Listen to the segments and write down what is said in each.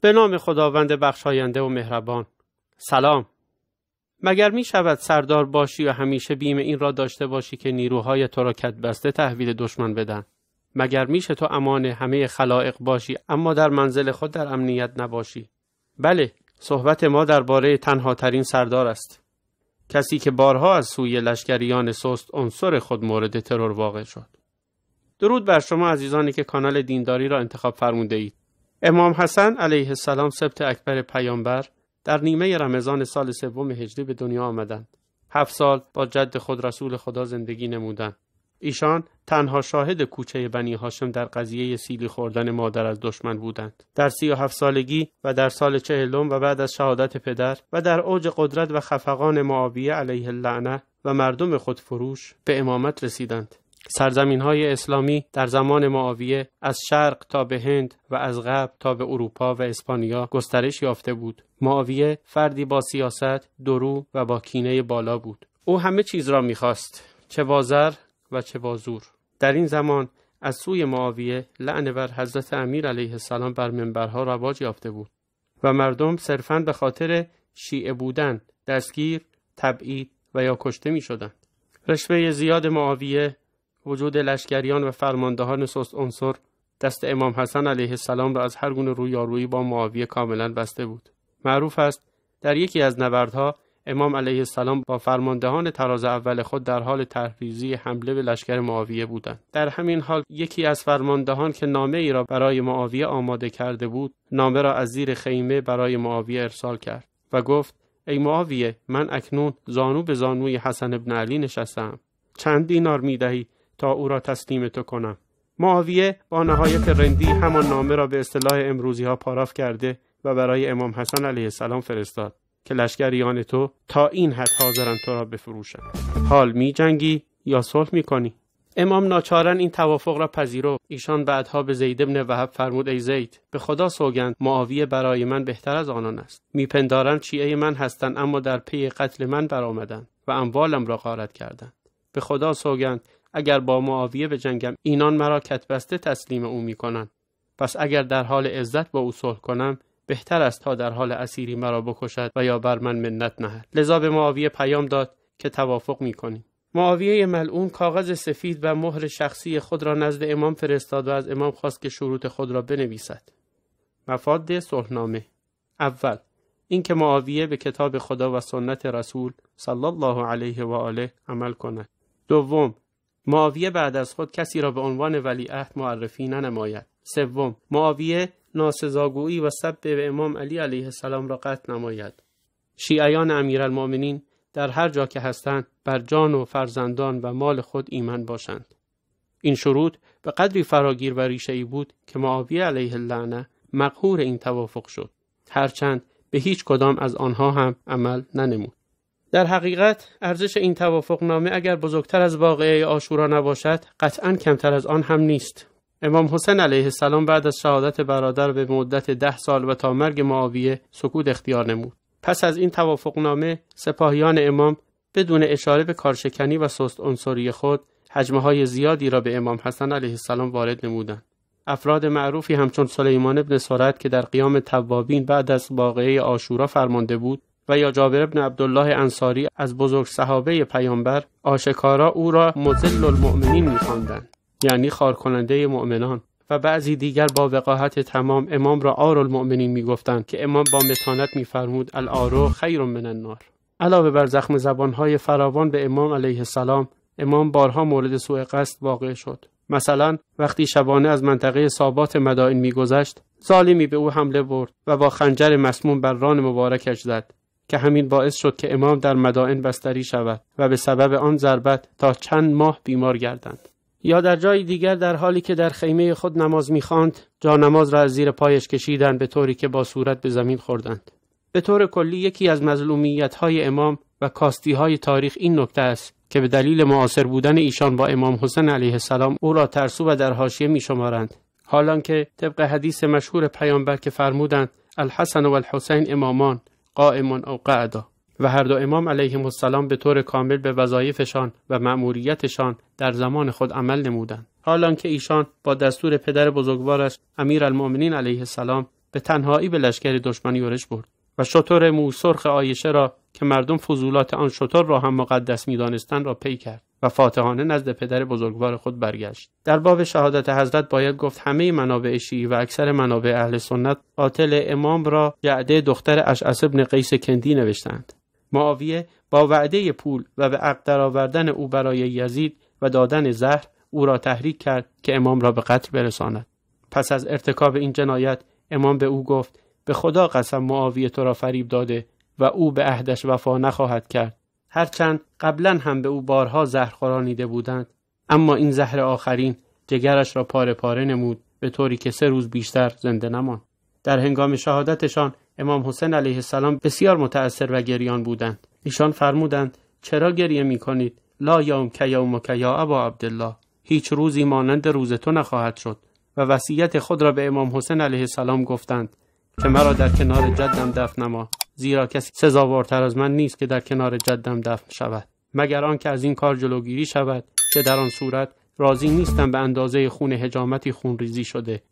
به نام خداوند بخشاینده و مهربان سلام مگر می شود سردار باشی و همیشه بیم این را داشته باشی که نیروهای تو را بسته تحویل دشمن بدن مگر میشه تو امان همه خلائق باشی اما در منزل خود در امنیت نباشی بله صحبت ما درباره تنها ترین سردار است کسی که بارها از سوی لشکریان سست عنصر خود مورد ترور واقع شد درود بر شما عزیزانی که کانال دینداری را انتخاب فرموده اید امام حسن علیه السلام سبت اکبر پیامبر در نیمه رمضان سال سوم هجری به دنیا آمدند. هفت سال با جد خود رسول خدا زندگی نمودند. ایشان تنها شاهد کوچه بنی هاشم در قضیه سیلی خوردن مادر از دشمن بودند. در سی و هفت سالگی و در سال چهلم و بعد از شهادت پدر و در اوج قدرت و خفقان معاویه علیه اللعنه و مردم خود فروش به امامت رسیدند. سرزمین های اسلامی در زمان معاویه از شرق تا به هند و از غرب تا به اروپا و اسپانیا گسترش یافته بود. معاویه فردی با سیاست، درو و با کینه بالا بود. او همه چیز را میخواست چه با و چه با در این زمان از سوی معاویه لعن بر حضرت امیر علیه السلام بر منبرها رواج یافته بود و مردم صرفاً به خاطر شیعه بودن دستگیر، تبعید و یا کشته می شدند. رشوه زیاد معاویه وجود لشکریان و فرماندهان سست عنصر دست امام حسن علیه السلام را از هر گونه رویارویی با معاویه کاملا بسته بود معروف است در یکی از نبردها امام علیه السلام با فرماندهان تراز اول خود در حال تحریزی حمله به لشکر معاویه بودند در همین حال یکی از فرماندهان که نامه ای را برای معاویه آماده کرده بود نامه را از زیر خیمه برای معاویه ارسال کرد و گفت ای معاویه من اکنون زانو به زانوی حسن ابن علی نشستم چند دینار می دهی تا او را تسلیم تو کنم معاویه با نهایت رندی همان نامه را به اصطلاح امروزی ها پاراف کرده و برای امام حسن علیه السلام فرستاد که لشکریان تو تا این حد حاضرند تو را بفروشند حال می جنگی یا صلح می کنی امام ناچارن این توافق را پذیرو ایشان بعدها به زید ابن وهب فرمود ای زید به خدا سوگند معاویه برای من بهتر از آنان است میپندارند چیه من هستند اما در پی قتل من برآمدند و اموالم را غارت کردند به خدا سوگند اگر با معاویه جنگم اینان مرا کتبسته تسلیم او میکنند پس اگر در حال عزت با او صلح کنم بهتر است تا در حال اسیری مرا بکشد و یا بر من منت نهد لذا به معاویه پیام داد که توافق می کنیم معاویه ملعون کاغذ سفید و مهر شخصی خود را نزد امام فرستاد و از امام خواست که شروط خود را بنویسد مفاد صلحنامه اول اینکه معاویه به کتاب خدا و سنت رسول صلی الله علیه و آله عمل کند دوم معاویه بعد از خود کسی را به عنوان ولیعهد معرفی ننماید سوم معاویه ناسزاگویی و سب به امام علی علیه السلام را قطع نماید شیعیان امیرالمؤمنین در هر جا که هستند بر جان و فرزندان و مال خود ایمن باشند این شروط به قدری فراگیر و ریشه ای بود که معاویه علیه اللعنه مقهور این توافق شد هرچند به هیچ کدام از آنها هم عمل ننمود در حقیقت ارزش این توافق نامه اگر بزرگتر از واقعه آشورا نباشد قطعا کمتر از آن هم نیست امام حسین علیه السلام بعد از شهادت برادر به مدت ده سال و تا مرگ معاویه سکوت اختیار نمود پس از این توافق نامه سپاهیان امام بدون اشاره به کارشکنی و سست انصاری خود حجمه های زیادی را به امام حسن علیه السلام وارد نمودند افراد معروفی همچون سلیمان ابن سرعت که در قیام توابین بعد از واقعه آشورا فرمانده بود و یا جابر ابن عبدالله انصاری از بزرگ صحابه پیامبر آشکارا او را مزل المؤمنین میخواندند یعنی خار مؤمنان و بعضی دیگر با وقاحت تمام امام را آر المؤمنین میگفتند که امام با متانت میفرمود الارو خیر من النار علاوه بر زخم زبانهای فراوان به امام علیه السلام امام بارها مورد سوء قصد واقع شد مثلا وقتی شبانه از منطقه سابات مدائن میگذشت ظالمی به او حمله برد و با خنجر مسموم بر ران مبارکش زد که همین باعث شد که امام در مدائن بستری شود و به سبب آن ضربت تا چند ماه بیمار گردند یا در جای دیگر در حالی که در خیمه خود نماز میخواند جا نماز را از زیر پایش کشیدند به طوری که با صورت به زمین خوردند به طور کلی یکی از مظلومیت های امام و کاستی های تاریخ این نکته است که به دلیل معاصر بودن ایشان با امام حسن علیه السلام او را ترسو و در حاشیه میشمارند حالان که طبق حدیث مشهور پیامبر که فرمودند الحسن و الحسین امامان قائما او قعدا و هر دو امام علیهم السلام به طور کامل به وظایفشان و مأموریتشان در زمان خود عمل نمودند حالان که ایشان با دستور پدر بزرگوارش امیرالمؤمنین علیه السلام به تنهایی به لشکر دشمن یورش برد و شطور موسرخ آیشه را که مردم فضولات آن شطور را هم مقدس میدانستند را پی کرد و فاتحانه نزد پدر بزرگوار خود برگشت در باب شهادت حضرت باید گفت همه منابع شیعی و اکثر منابع اهل سنت قاتل امام را جعده دختر اشعث ابن قیس کندی نوشتند معاویه با وعده پول و به عقد درآوردن او برای یزید و دادن زهر او را تحریک کرد که امام را به قتل برساند پس از ارتکاب این جنایت امام به او گفت به خدا قسم معاویه تو را فریب داده و او به عهدش وفا نخواهد کرد هرچند قبلا هم به او بارها زهر خورانیده بودند اما این زهر آخرین جگرش را پاره پاره نمود به طوری که سه روز بیشتر زنده نماند در هنگام شهادتشان امام حسین علیه السلام بسیار متأثر و گریان بودند ایشان فرمودند چرا گریه می کنید لا یوم که یوم که یا ابا عبدالله هیچ روزی مانند روز تو نخواهد شد و وصیت خود را به امام حسین علیه السلام گفتند که مرا در کنار جدم دفن نما زیرا کسی سزاوارتر از من نیست که در کنار جدم دفن شود مگر آنکه از این کار جلوگیری شود که در آن صورت راضی نیستم به اندازه خون هجامتی خونریزی شده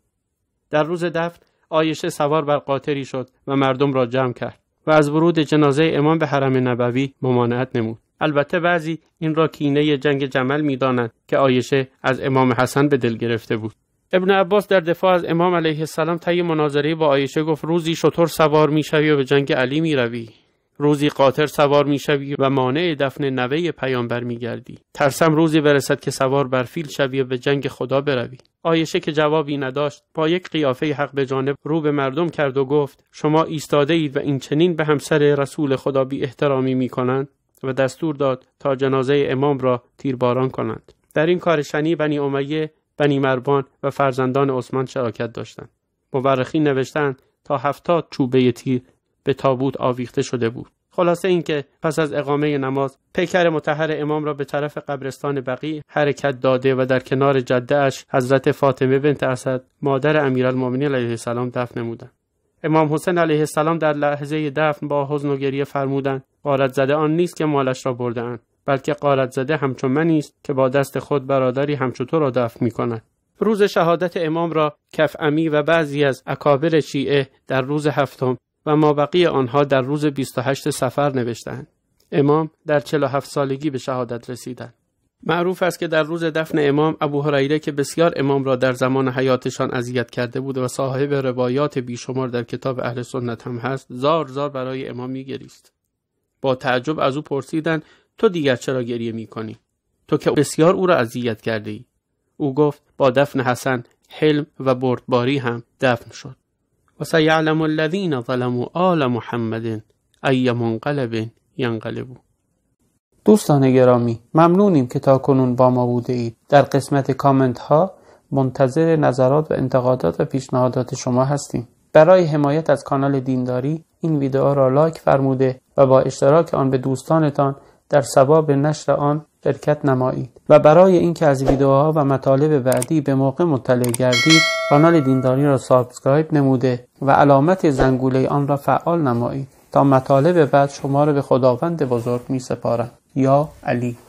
در روز دفن آیشه سوار بر قاطری شد و مردم را جمع کرد و از ورود جنازه امام به حرم نبوی ممانعت نمود البته بعضی این را کینه جنگ جمل میدانند که آیشه از امام حسن به دل گرفته بود ابن عباس در دفاع از امام علیه السلام طی مناظره با آیشه گفت روزی شطور سوار میشوی و به جنگ علی میروی روزی قاطر سوار میشوی و مانع دفن نوه پیامبر میگردی ترسم روزی برسد که سوار بر فیل شوی و به جنگ خدا بروی آیشه که جوابی نداشت با یک قیافه حق به جانب رو به مردم کرد و گفت شما ایستاده اید و این چنین به همسر رسول خدا بی احترامی می کنند و دستور داد تا جنازه امام را تیرباران کنند در این کار شنی بنی امیه بنی مربان و فرزندان عثمان شراکت داشتند مورخین نوشتند تا هفتاد چوبه تیر به تابوت آویخته شده بود خلاصه اینکه پس از اقامه نماز پیکر متحر امام را به طرف قبرستان بقی حرکت داده و در کنار جدهاش حضرت فاطمه بنت اسد مادر امیرالمؤمنین علیه السلام دفن نمودند امام حسین علیه السلام در لحظه دفن با حزن و گریه فرمودند غارت زده آن نیست که مالش را بردهاند بلکه قارت زده همچون من است که با دست خود برادری همچون تو را دفع می کند. روز شهادت امام را کف امی و بعضی از اکابر شیعه در روز هفتم و مابقی آنها در روز 28 سفر نوشتند. امام در 47 سالگی به شهادت رسیدند. معروف است که در روز دفن امام ابو هریره که بسیار امام را در زمان حیاتشان اذیت کرده بود و صاحب روایات بیشمار در کتاب اهل سنت هم هست زار زار برای امام میگریست با تعجب از او پرسیدند تو دیگر چرا گریه می کنی؟ تو که بسیار او را اذیت کرده ای. او گفت با دفن حسن حلم و بردباری هم دفن شد و سیعلم الذین ظلموا آل محمد ای منقلب ینقلبو دوستان گرامی ممنونیم که تا کنون با ما بوده اید در قسمت کامنت ها منتظر نظرات و انتقادات و پیشنهادات شما هستیم برای حمایت از کانال دینداری این ویدئو را لایک فرموده و با اشتراک آن به دوستانتان در سباب نشر آن شرکت نمایید و برای اینکه از ویدیوها و مطالب بعدی به موقع مطلع گردید کانال دینداری را سابسکرایب نموده و علامت زنگوله آن را فعال نمایید تا مطالب بعد شما را به خداوند بزرگ می سپارم یا علی